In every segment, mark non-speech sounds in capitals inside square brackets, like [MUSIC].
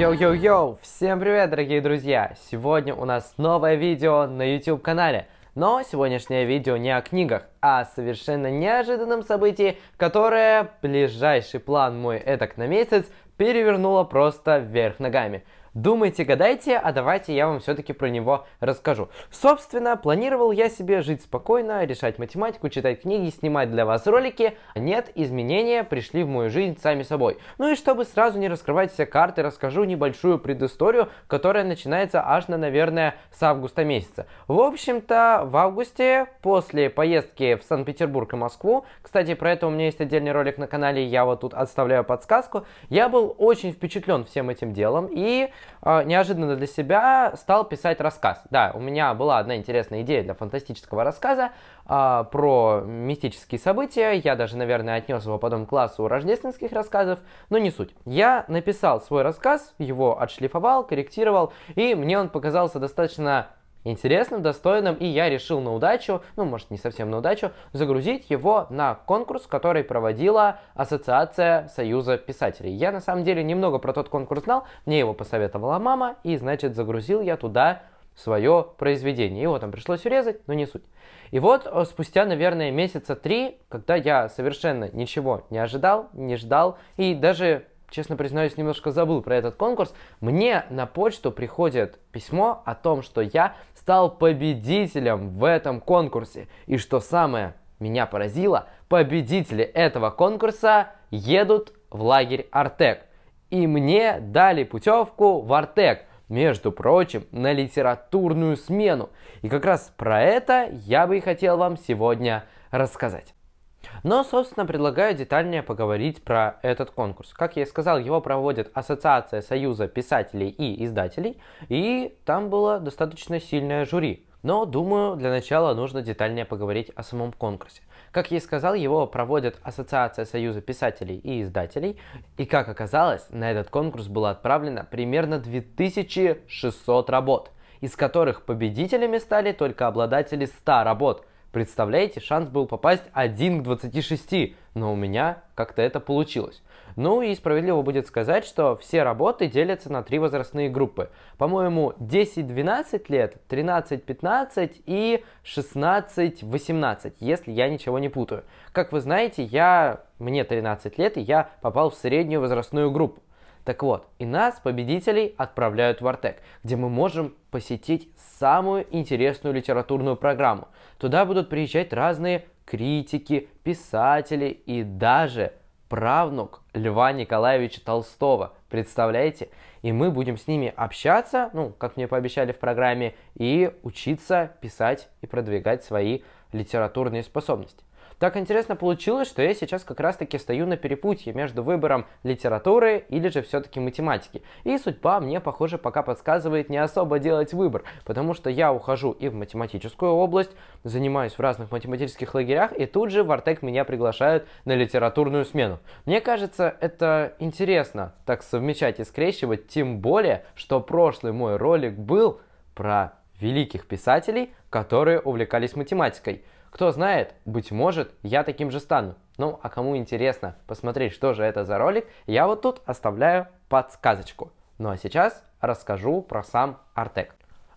Йоу-йоу-йоу! Всем привет, дорогие друзья! Сегодня у нас новое видео на YouTube-канале. Но сегодняшнее видео не о книгах, а о совершенно неожиданном событии, которое ближайший план мой этак на месяц перевернуло просто вверх ногами. Думайте, гадайте, а давайте я вам все-таки про него расскажу. Собственно, планировал я себе жить спокойно, решать математику, читать книги, снимать для вас ролики. Нет, изменения пришли в мою жизнь сами собой. Ну и чтобы сразу не раскрывать все карты, расскажу небольшую предысторию, которая начинается аж на, наверное, с августа месяца. В общем-то, в августе, после поездки в Санкт-Петербург и Москву, кстати, про это у меня есть отдельный ролик на канале, я вот тут отставляю подсказку, я был очень впечатлен всем этим делом и а, неожиданно для себя стал писать рассказ. Да, у меня была одна интересная идея для фантастического рассказа э, про мистические события. Я даже, наверное, отнес его потом к классу рождественских рассказов, но не суть. Я написал свой рассказ, его отшлифовал, корректировал, и мне он показался достаточно интересным, достойным, и я решил на удачу, ну, может, не совсем на удачу, загрузить его на конкурс, который проводила Ассоциация Союза писателей. Я, на самом деле, немного про тот конкурс знал, мне его посоветовала мама, и, значит, загрузил я туда свое произведение. Его там пришлось урезать, но не суть. И вот э, спустя, наверное, месяца три, когда я совершенно ничего не ожидал, не ждал, и даже честно признаюсь, немножко забыл про этот конкурс. Мне на почту приходит письмо о том, что я стал победителем в этом конкурсе. И что самое меня поразило, победители этого конкурса едут в лагерь Артек. И мне дали путевку в Артек, между прочим, на литературную смену. И как раз про это я бы и хотел вам сегодня рассказать. Но, собственно, предлагаю детальнее поговорить про этот конкурс. Как я и сказал, его проводит Ассоциация Союза писателей и издателей, и там было достаточно сильное жюри. Но, думаю, для начала нужно детальнее поговорить о самом конкурсе. Как я и сказал, его проводит Ассоциация Союза писателей и издателей, и, как оказалось, на этот конкурс было отправлено примерно 2600 работ, из которых победителями стали только обладатели 100 работ – Представляете, шанс был попасть 1 к 26, но у меня как-то это получилось. Ну и справедливо будет сказать, что все работы делятся на три возрастные группы. По-моему, 10-12 лет, 13-15 и 16-18, если я ничего не путаю. Как вы знаете, я, мне 13 лет, и я попал в среднюю возрастную группу. Так вот, и нас, победителей, отправляют в Артек, где мы можем посетить самую интересную литературную программу. Туда будут приезжать разные критики, писатели и даже правнук Льва Николаевича Толстого. Представляете? И мы будем с ними общаться, ну, как мне пообещали в программе, и учиться писать и продвигать свои литературные способности. Так интересно получилось, что я сейчас как раз-таки стою на перепутье между выбором литературы или же все-таки математики. И судьба мне, похоже, пока подсказывает не особо делать выбор, потому что я ухожу и в математическую область, занимаюсь в разных математических лагерях, и тут же в Артек меня приглашают на литературную смену. Мне кажется, это интересно так совмещать и скрещивать, тем более, что прошлый мой ролик был про великих писателей, которые увлекались математикой. Кто знает, быть может, я таким же стану. Ну, а кому интересно посмотреть, что же это за ролик, я вот тут оставляю подсказочку. Ну а сейчас расскажу про сам Артек.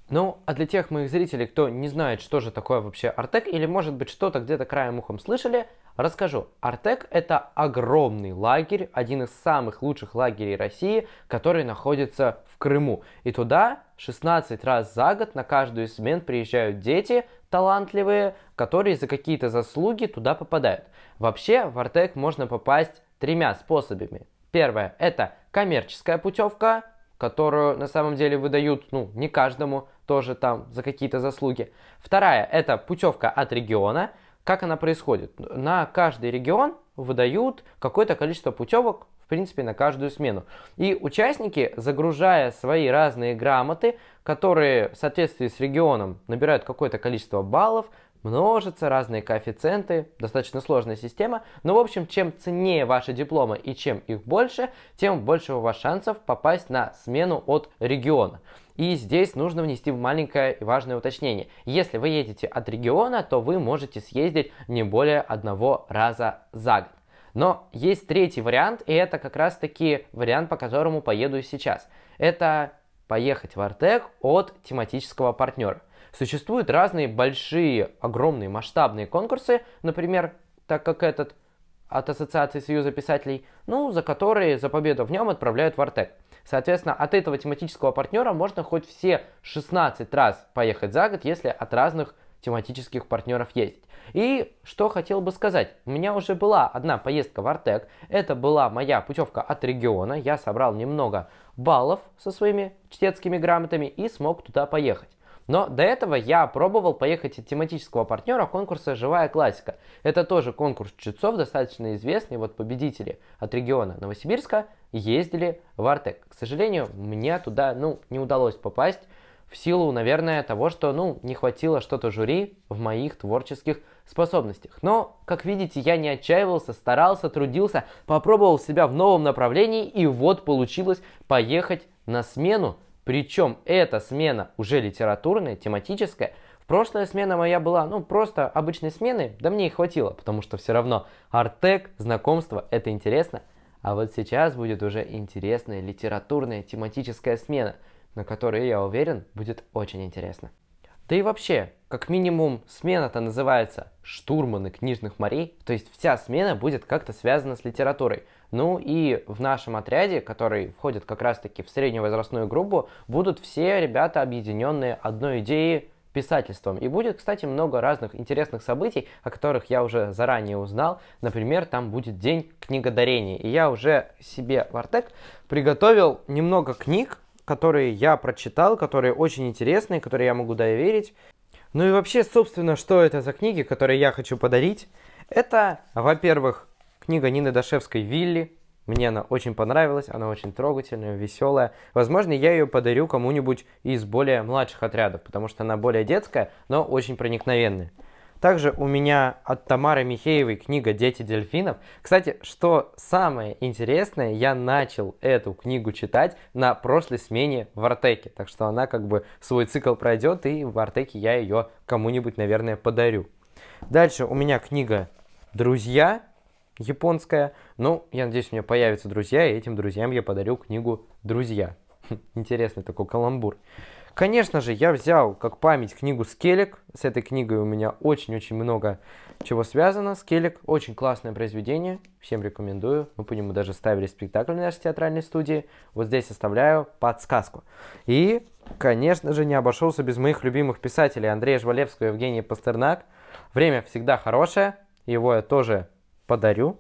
Ну, а для тех моих зрителей, кто не знает, что же такое вообще Артек, или может быть что-то где-то краем ухом слышали, расскажу. Артек — это огромный лагерь, один из самых лучших лагерей России, который находится Крыму. И туда 16 раз за год на каждую из смен приезжают дети талантливые, которые за какие-то заслуги туда попадают. Вообще в Артек можно попасть тремя способами. Первое – это коммерческая путевка, которую на самом деле выдают, ну, не каждому, тоже там за какие-то заслуги. Вторая – это путевка от региона. Как она происходит? На каждый регион выдают какое-то количество путевок, в принципе, на каждую смену. И участники, загружая свои разные грамоты, которые в соответствии с регионом набирают какое-то количество баллов, множатся разные коэффициенты, достаточно сложная система. Но, в общем, чем ценнее ваши дипломы и чем их больше, тем больше у вас шансов попасть на смену от региона. И здесь нужно внести маленькое и важное уточнение. Если вы едете от региона, то вы можете съездить не более одного раза за год. Но есть третий вариант, и это как раз-таки вариант, по которому поеду сейчас. Это поехать в Артек от тематического партнера. Существуют разные большие, огромные, масштабные конкурсы, например, так как этот от Ассоциации Союза писателей, ну, за которые за победу в нем отправляют в Артек. Соответственно, от этого тематического партнера можно хоть все 16 раз поехать за год, если от разных тематических партнеров ездить. И что хотел бы сказать, у меня уже была одна поездка в Артек, это была моя путевка от региона, я собрал немного баллов со своими чтецкими грамотами и смог туда поехать. Но до этого я пробовал поехать от тематического партнера конкурса «Живая классика». Это тоже конкурс чтецов, достаточно известный. Вот победители от региона Новосибирска ездили в Артек. К сожалению, мне туда ну, не удалось попасть в силу, наверное, того, что, ну, не хватило что-то жюри в моих творческих способностях. Но, как видите, я не отчаивался, старался, трудился, попробовал себя в новом направлении, и вот получилось поехать на смену. Причем эта смена уже литературная, тематическая. В прошлая смена моя была, ну, просто обычной смены, да мне и хватило, потому что все равно артек, знакомство, это интересно. А вот сейчас будет уже интересная литературная тематическая смена – на которые, я уверен, будет очень интересно. Да и вообще, как минимум, смена-то называется «Штурманы книжных морей», то есть вся смена будет как-то связана с литературой. Ну и в нашем отряде, который входит как раз-таки в средневозрастную группу, будут все ребята, объединенные одной идеей писательством. И будет, кстати, много разных интересных событий, о которых я уже заранее узнал. Например, там будет день книгодарения. И я уже себе в Артек приготовил немного книг, которые я прочитал, которые очень интересные, которые я могу доверить. Ну и вообще, собственно, что это за книги, которые я хочу подарить? Это, во-первых, книга Нины Дашевской «Вилли». Мне она очень понравилась, она очень трогательная, веселая. Возможно, я ее подарю кому-нибудь из более младших отрядов, потому что она более детская, но очень проникновенная. Также у меня от Тамары Михеевой книга «Дети дельфинов». Кстати, что самое интересное, я начал эту книгу читать на прошлой смене в Артеке. Так что она как бы свой цикл пройдет, и в Артеке я ее кому-нибудь, наверное, подарю. Дальше у меня книга «Друзья» японская. Ну, я надеюсь, у меня появятся друзья, и этим друзьям я подарю книгу «Друзья». [LAUGHS] Интересный такой каламбур. Конечно же, я взял как память книгу «Скелек». С этой книгой у меня очень-очень много чего связано. «Скелек» — очень классное произведение, всем рекомендую. Мы по нему даже ставили спектакль на нашей театральной студии. Вот здесь оставляю подсказку. И, конечно же, не обошелся без моих любимых писателей Андрея Жвалевского и Евгения Пастернак. «Время всегда хорошее», его я тоже подарю.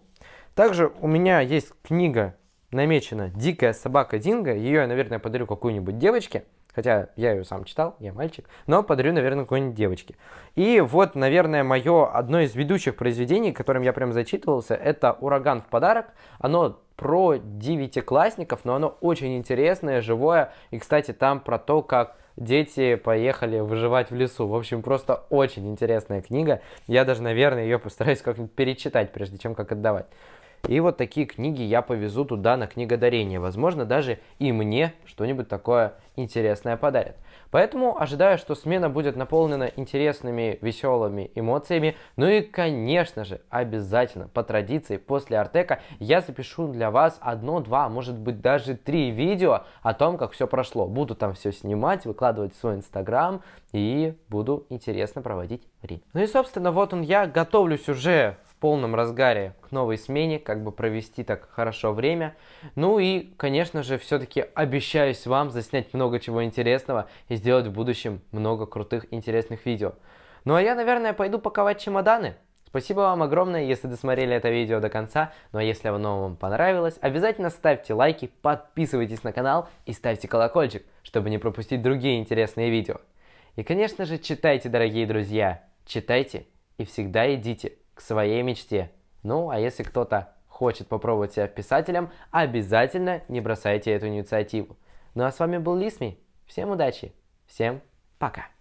Также у меня есть книга намечена «Дикая собака Динго». Ее я, наверное, подарю какой-нибудь девочке – Хотя я ее сам читал, я мальчик, но подарю, наверное, какой-нибудь девочке. И вот, наверное, мое одно из ведущих произведений, которым я прям зачитывался, это «Ураган в подарок». Оно про девятиклассников, но оно очень интересное, живое. И, кстати, там про то, как дети поехали выживать в лесу. В общем, просто очень интересная книга. Я даже, наверное, ее постараюсь как-нибудь перечитать, прежде чем как отдавать. И вот такие книги я повезу туда на книгодарение. Возможно, даже и мне что-нибудь такое интересное подарят. Поэтому ожидаю, что смена будет наполнена интересными, веселыми эмоциями. Ну и, конечно же, обязательно, по традиции, после Артека я запишу для вас одно, два, может быть, даже три видео о том, как все прошло. Буду там все снимать, выкладывать в свой Инстаграм и буду интересно проводить время. Ну и, собственно, вот он я, готовлюсь уже полном разгаре к новой смене, как бы провести так хорошо время. Ну и, конечно же, все-таки обещаюсь вам заснять много чего интересного и сделать в будущем много крутых интересных видео. Ну а я, наверное, пойду паковать чемоданы. Спасибо вам огромное, если досмотрели это видео до конца. Ну а если оно вам понравилось, обязательно ставьте лайки, подписывайтесь на канал и ставьте колокольчик, чтобы не пропустить другие интересные видео. И, конечно же, читайте, дорогие друзья, читайте и всегда идите к своей мечте. Ну, а если кто-то хочет попробовать себя писателем, обязательно не бросайте эту инициативу. Ну а с вами был Лисми. Всем удачи. Всем пока.